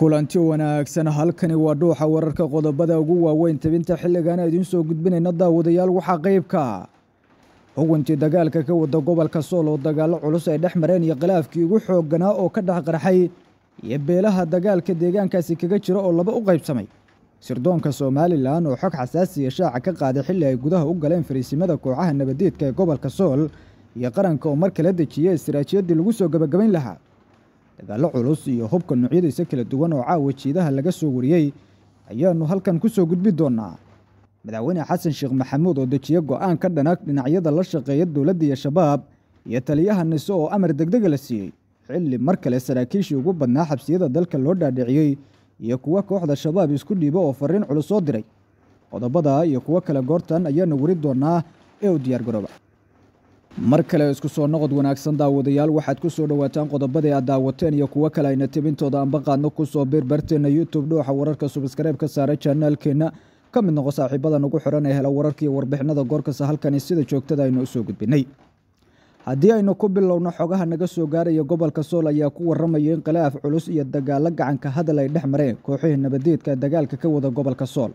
kulanti wanaagsan halkani waa dhuuxa wararka qodobada ugu waaweyn tabinta xilligaana idiin soo gudbinayna daawadayaal waxaa qaybka xukuntii ah. dagaalka ka wada gobolka sool oo dagaallo culus ay dhex mareen iyo khilaafkii ugu xoogganaa oo ka dhex qarxay iyo beelaha dagaalka deegaankaasi kaga jira oo laba u qaybsamay sirdoonka somalilan oo xog xasaasiya shaaca ka qaaday xilli ay gudaha u galeen fariisimada kooxaha nabadeedka ee gobolka sool iyo qaranka oo mar kala dejiyay siraajiyaddii lagu soo gabagabayn lahaa daallo culus iyo hubka noocyadiisa kala duwan oo caawa jiidaha laga soo wariyey ayaannu halkan ku soo gudbi doonaa madaxweyne xasan sheekh maxamuud oo dejiye go'aan ka dhana dhinacyada la shaqeeya dowladda iyo shabaab iyo taliyaha nise oo amar degdega la siiyey xilli mar kale saraakiishii ugu badnaa xabsiyada dalka loo dhaadhiciyey iyo kuwa kooxda shabaab isku dhiibo oo farriin culus soo diray qodobada iyo kuwo kale goortan ayaannu weri doonnaa ee u diyaargarooba mar kale isku soo noqod wanaagsan daawadayaal waxaad ku soo dhowaataan qodobadii aad daawateen iyo kuwo kale ayna tibintooda anba qaadno ku soo biirbarteenna youtube dhuuxa wararka subskreib ka saara janaalkeenna ka mid noqo saaxiibada nagu xiran ee hela wararkiiyo warbixinada goorkasta halkani sida joogtada aynu usoo gudbinay haddii aynu ku bilowno xogaha naga soo gaaraya gobolka sool ayaa ku warramaya in khilaaf culus iyo dagaalo gacanka hadal ay dhex mareen kooxihii nabadeedka dagaalka ka wada gobolka sool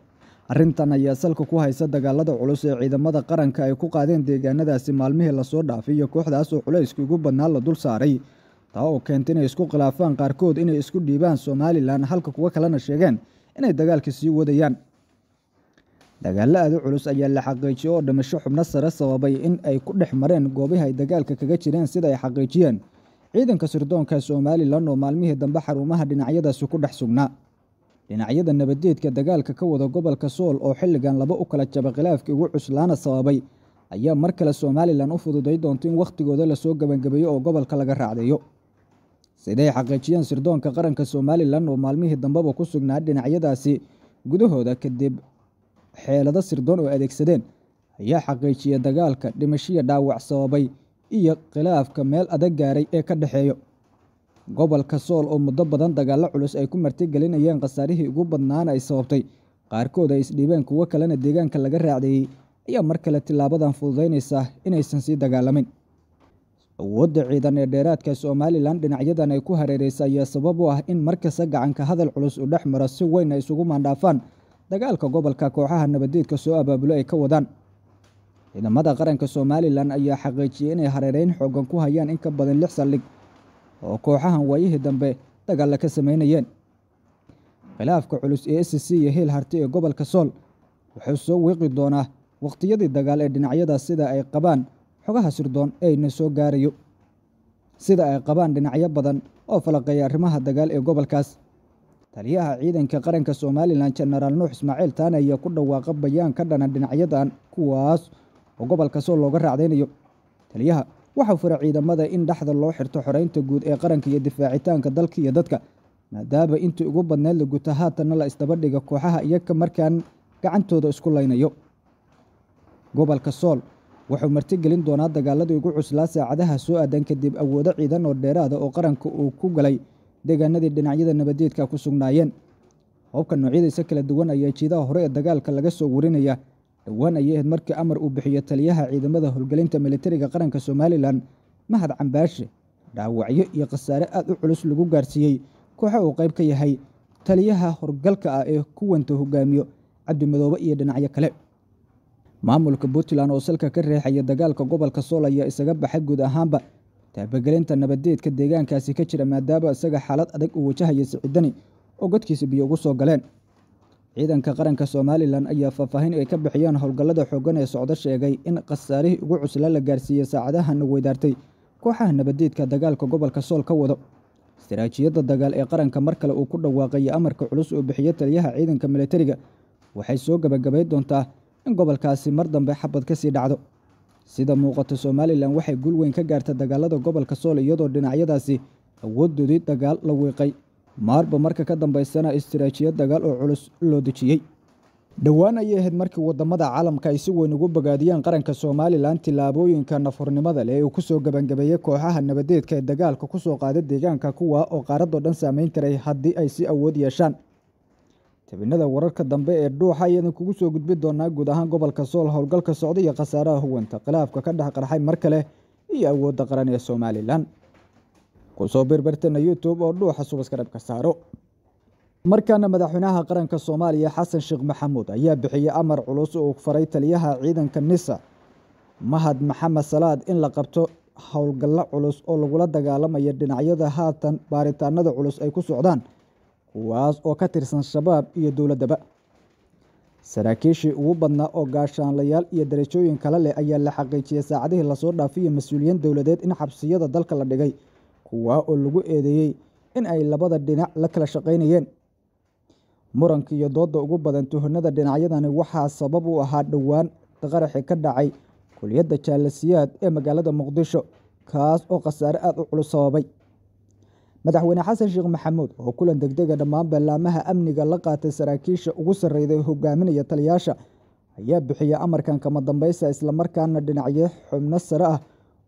arrintan ayaa salka ku haysa dagaalada culus ee ciidamada qaranka ay ku qaadeen deegaanadaasi maalmihii lasoo dhaafiyo kooxdaas oo culayska ugu badnaa la dul saaray taa oo keenta inay isku khilaafaan qaarkood inay isku dhiibaan somalilan halka kuwo kalena sheegeen inay dagaalka sii wadayaan dagaalla aada culus ayaa la xaqiijiyey oo dhimasho xubno sare sababay in ay ku dhex mareen goobihii ay dagaalka kaga jireen sida ay xaqiijiyeen ciidanka sirdoonka somalilan oo maalmihii dambe xarumaha dhinacyadaasi ku dhex sugnaa dhinacyada nabadeedka dagaalka ka wada gobolka sool oo xilligan laba u kala jaba khilaafkii ugu cuslaana sababay ayaa mar kale somalilan u fududay doonto in wakhtigooda lasoo gabangabeeyo oo gobolka laga raacdeeyo siday xaqiijiyeen sirdoonka qaranka somalilan oo maalmihii dambeba ku sugnaa dhinacyadaasi gudahooda kadib xeelado sirdoon oo adeegsadeen ayaa xaqiijiya dagaalka dhimashiyo dhaawac sababay iyo khilaafka meel adag gaaray ee ka dhexeeyo gobolka sool oo muddo badan dagaalo culus ay ku martigelinayeen khasaarihii ugu badnaana ay sababtay qaarkood ay isdhiibeen kuwo kalena deegaanka laga raacdeeyey ayaa mar kale tilaabadan fududaynaysa inaysan sii dagaalamin awoodda ciidan ee dheeraadka somalilan dhinacyadan ay ku hareereysa ayaa sabab u ah in markasta gacanka hadal culus u dhex maro si weyn ay isugu maandhaafaan dagaalka gobolka kooxaha nabadeedka soo abaabulo ay ka wadaan ciidamada qaranka somalilan ayaa xaqiijiyey inay hareereyn xoogan ku hayaan in ka badan lix saldhig oo kooxahan waayihii dambe dagaalla ka sameynayeen khilaafka culus ee sc iyo hiil harti ee gobolka sool wuxuu soo wiiqi doonaa wakhtiyadii dagaal ee dhinacyadaas sida ay qabaan xogaha sirdoon eyna soo gaarayo sida ay qabaan dhinacyo badan oo falaqeeya arrimaha dagaal ee gobolkaas taliyaha ciidanka qaranka somalilan jenaraal nuux ismaaciil taane ayaa ku dhawaaqa bayaan ka dhana dhinacyadan kuwaas oo gobolka sool looga raacdaynayo taliyaha waxaa fura ciidamada in dhexda loo xirto xoreynta guud ee qaranka iyo difaacitaanka dalka iyo dadka maadaaba intii ugu badnayd la guto haatanna la isdabadhiga kooxaha iyaga markaan gacantooda isku laynayo gobolka sool wuxuu martigelin doonaa dagaaladii ugu cuslaa saacadaha soo aadan kadib awoodo ciidan oo dheeraada oo qaranka uu ku galay deegaanadii dhinacyada nabadeedka ku sugnaayeen hobka noocyadiisa kala duwan ayaa jiidaha hore ee dagaalka laga soo warinaya dhowaan ayay ahayd markii amar uu bixiyo taliyaha ciidamada howlgelinta militariga qaranka somalilan mahad cambaashe dhaawacyo iyo khasaare aad u culus lagu gaarsiiyey kooxa uu qayb ka yahay taliyaha horgalka ah ee kuwanta hogaamiyo cabdimadoobe iyo dhinacyo kale maamulka puntland oo salka ka reexaya dagaalka gobolka sool ayaa isaga baxay guud ahaanba taabagelinta nabadeedka deegaankaasi ka jira maadaama isaga xaalad adag uu wajahaya siciidani oo godkiisa biyo ugu soo galeen ciidanka qaranka somalilan ayaa faahfaahin ay ka bixiyeen howlgallada xoogan ee socdo sheegay in khasaarihii ugu cusla la gaarsiiyey saacadahan weydaartay kooxaha nabadeedka dagaalka gobolka sool ka wado istaraatiijiyadda dagaal ee qaranka mar kale uu ku dhawaaqayay amarka culus oo bixiya taliyaha ciidanka milatariga waxay soo gabagabayn doontaa in gobolkaasi mar dambe xabad ka sii dhacdo sida muuqato somalilan waxay guul weyn ka gaarta dagaalada gobolka sool iyadoo dhinacyadaasi awooddoodii dagaal la wiiqay maarba marka ka dambaysana istaraatiijiyad dagaal oo culus loo dejiyey dhowaan ayay ahayd markii waddamada caalamka ay si weyn ugu bogaadiyeen qaranka somalilan tillaabooyinka nafurnimada leh ee uu kusoo gabangabeeyey kooxaha nabadeedka ee dagaalka ku soo qaaday deegaanka kuwa oo qaaradoo dhan saameyn karay haddii ay si awood yeeshaan tabinada wararka dambe ee dhuuxa ayaadan kugu soo gudbi doonaa guud ahaan gobolka sool howlgalka socda iyo khasaaraha huwanta khilaafka ka dhex qarxay mar kale iyo awoodda qaran ee somalilan kusoo birbartana youtube oo dhuuxa subaskadhab ka saaro markaana madaxweynaha qaranka soomaaliya xasan sheekh maxamuud ayaa bixiyey amar culus oo faray taliyaha ciidanka nisa mahad maxamed salaad in la qabto howlgallo culus oo lagula dagaalamaya dhinacyada haatan baaritaanada culus ay ku socdaan kuwaas oo ka tirsan shabaab iyo dowladdaba saraakiishii ugu badnaa oo gaashaanlayaal iyo darajooyin kale leh ayaa la xaqiijiyey saacadihii lasoo dhaafiyey mas-uuliyiin dowladeed in xabsiyada dalka la dhigay kuwaa oo lagu eedeeyey in ay labada dhinac la kala shaqaynayeen muranka iyo dooda ugu badan tuhunada dhinacyadani waxaa sabab u ahaa dhowaan qaraxi ka dhacay kuliyadda jaalasiyaad ee magaalada muqdisho kaas oo khasaare aad u culus sababay madaxweyne xasan sheekh maxamuud oo kulan degdega ah dhammaan ballaamaha amniga la qaatay saraakiisha ugu sarreeyay hogaaminaya taliyaasha ayaa bixiyey amarkan kama dambaysa islamarkaana dhinacyo xubno sare ah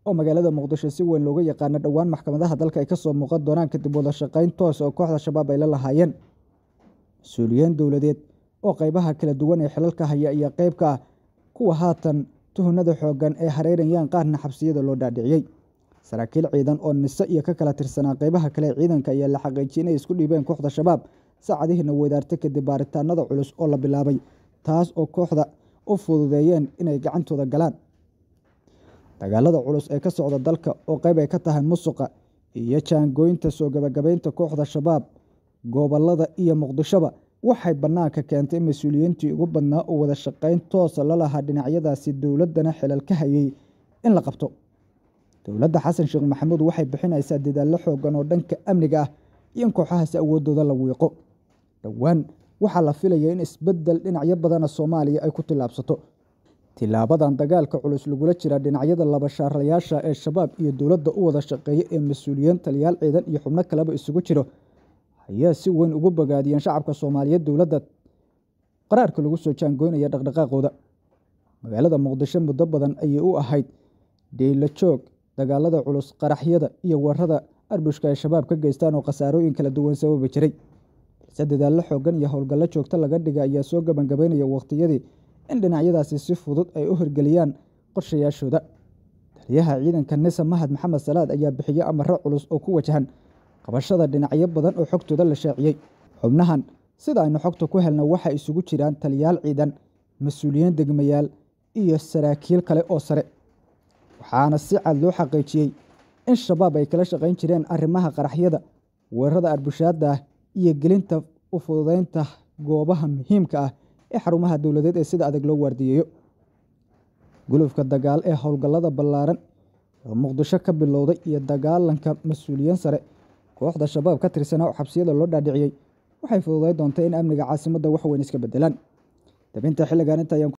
oo magaalada muqdisho si weyn looga yaqaano dhowaan maxkamadaha dalka ay ka soo muuqan doonaan kadib wadashaqayn toos oo kooxda shabaab ay la lahaayeen mas-uuliyiin dowladeed oo qaybaha kala duwan ee xilalka haya iyo qaybka ah kuwa haatan tuhunada xooggan ee hareerayaan qaarna xabsiyada loo dhaadhiciyey saraakiil ciidan oo nise iyo ka kala tirsanaa qaybaha kale ciidanka ayaa la xaqiijiyey inay isku dhiibeen kooxda shabaab saacadihiina wadaartay kadib baaritaanada culus oo la bilaabay taas oo kooxda u fududeeyeen inay gacantooda galaan dagaalada culus ee ka socda dalka oo qayb ay ka tahay musuqa iyo jaangooynta soo gabagabaynta kooxda shabaab gobollada iyo muqdishoba waxay bannaanka keentay mas-uuliyiintii ugu badnaa oo wada shaqayn toosa la lahaa dhinacyadaasi dowladdana xilal ka hayay in la qabto dowladda xasan sheekh maxamuud waxay bixinaysaa dadaallo xoogan oo dhanka amniga ah iyo in kooxahaasi awooddooda la wiiqo dhowaan waxaa la filaya in isbeddel dhinacyo badana soomaaliya ay ku tillaabsato tilaabadan dagaalka culus lagula jira dhinacyada laba labashaarayaasha ee shabaab iyo dowladda u wada shaqeeya ee mas-uuliyiin taliyaal ciidan iyo xubno kaleba isugu jiro ayaa si weyn ugu bogaadiyeen shacabka soomaaliyeed dowladda qaraarka lagu soo jaangoynaya dhaqdhaqaaqooda magaalada muqdisho muddo badan ayay u ahayd dheyla joog dagaalada culus qaraxyada iyo warada arbushka ay shabaab ka geystaan oo khasaarooyin kala duwan sababi jiray balse dadaallo xoogan iyo howlgallo joogto laga dhiga ayaa soo gebangabaynaya wakhtiyadii in dhinacyadaasi si fudud ay u hirgeliyaan qorshayaashooda taliyaha ciidanka nesa mahad maxamed salaad ayaa bixiya amaro culus oo ku wajahan qabashada dhinacyo badan oo xogtooda la shaaciyey xubnahan sida aynu xogta ku helna waxay isugu jiraan taliyaal ciidan mas-uuliyiin degmayaal iyo saraakiil kale oo sare waxaana si cad loo xaqiijiyey in shabaab ay kala shaqayn jireen arrimaha qaraxyada weerarada arbushaada ah iyo gelinta u fududaynta goobaha muhiimka ah ee xarumaha dowladeed ee sida adag loo waardiyeeyo gulufka dagaal ee howlgallada ballaaran oo muqdisho ka bilowday iyo dagaalanka mas-uuliyiin sare kooxda shabaab ka tirsanaa oo xabsiyada loo dhaadhiciyey waxay fududay doonta in amniga caasimadda wax weyn iska beddelaan dabinta xilligaaninta ayaan